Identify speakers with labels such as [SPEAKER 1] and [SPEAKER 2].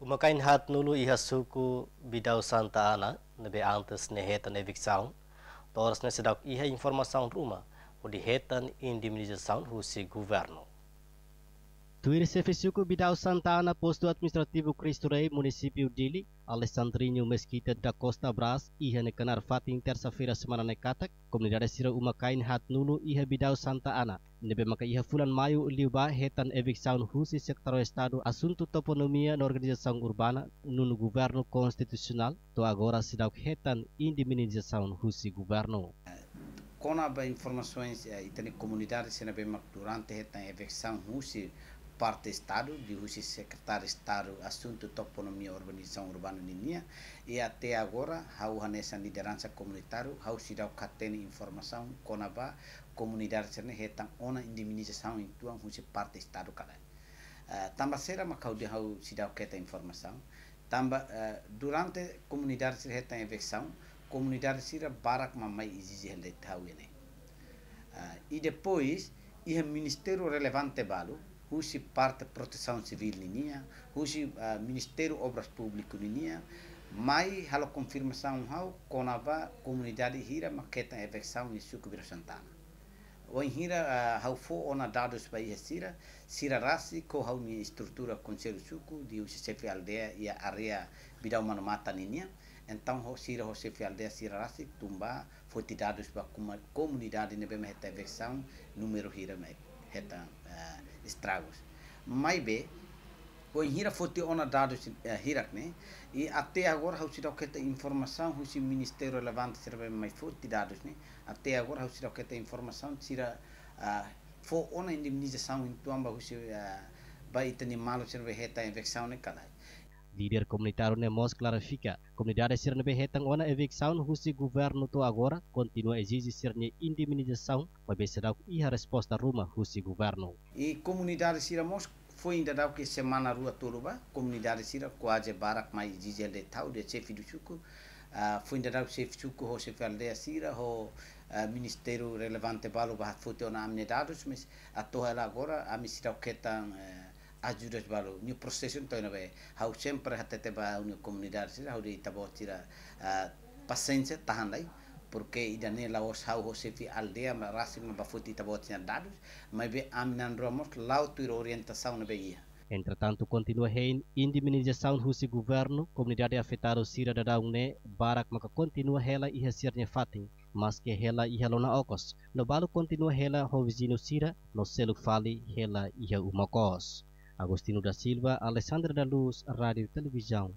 [SPEAKER 1] Umakain hat nulu iha suku bidau santa ana nebe antas neheta ne viksaun. Toras ne sedak iha informasaun ruma o dihetan indemnização rusi governo. Tuircefesiucu Bidau Santa Santana, posto administrativo Rei Municipio Dili, Alessandrinho Mesquita da Costa Bras, iha Nekanar fatin terça-feira semana nekatak, Komunidade sira uma kain hat nulu iha Bidau Santa Ana. Nebe maka iha fulan Mayu liuba hetan Saun husi Sektaro estado asunto toponomia na organização urbana Nuno governo constitucional, to agora sidau hetan indemnização husi governo.
[SPEAKER 2] ba informasyon sa tem comunidade sina bem durante hetan evicção husi parte do Estado, de Rússia secretário de Estado, assunto toponomia, urbanização urbana de linha, e até agora, hau nessa liderança comunitária, hau que catene informação, conabá, comunidade serne, retan ona indemnização em tuan, hoje parte do Estado cada. Uh, tambah sera makau de hau que keta informação, também uh, ah, durante comunidade serne, retan eleição, comunidade sira barak mamai exige hende tau ene. Uh, ah, e depois, e o ministério relevante balo, hoje parte proteção civil ninia hoje uh, ministério obras públicas mas há halo confirmação hau conava comunidade hira maqueta evexão e suco vira santana o hira hau fo na dados pai a sira rasi ko hau ni estrutura conselho suco de hoje chefe aldeia e área Vidal manomata ninia então o sira o chefe aldeia sira rasi tumba foi dados para comunidade nebe meta evexão número hira me heta uh, ah, estragos. Mas bem, o hira foi onadado eh, hirak né e até agora houve sido que informação houve ministério relevante serve mais forte tirado né até agora houve sido que informação tira ah, foi ona indemnização em tuamba houve vai ah, ter mal serve reta infecção né cada
[SPEAKER 1] Líder comunitário Nemos clarifica, comunidade sirne behetang ona evicção husi governo to agora continua exige sirne indemnização, mas será e a resposta ruma husi governo.
[SPEAKER 2] E comunidade siramos foi ainda dá que semana rua toruba, comunidade sira quase barak mais dizel de tal de chefe do chuco, foi ainda dá o chefe chuco ho chefe aldeia sira ho ah, ministério relevante balo bah foi teu nome dados, mas a torre agora a missão que está eh, ajudat baru, ni procession to na be hau sempre hatete ba uni komunidad sira hau de tabotira pasense tahan lai porque ne la os hau ho sefi aldea ma rasim ba futi tabotina dadus mai be amnan romos lau tu orientasaun na ia
[SPEAKER 1] Entretanto, continua hein indemnização russo governo, comunidade afetada Sira da Daune, Barak maka continua hela e recerne fatin, mas que hela e helona ocos. No balo continua hela hovizino Sira, no selo fali, hela e umakos. Agostino da Silva, Alessandra da Luz, Rádio Maubere Televisão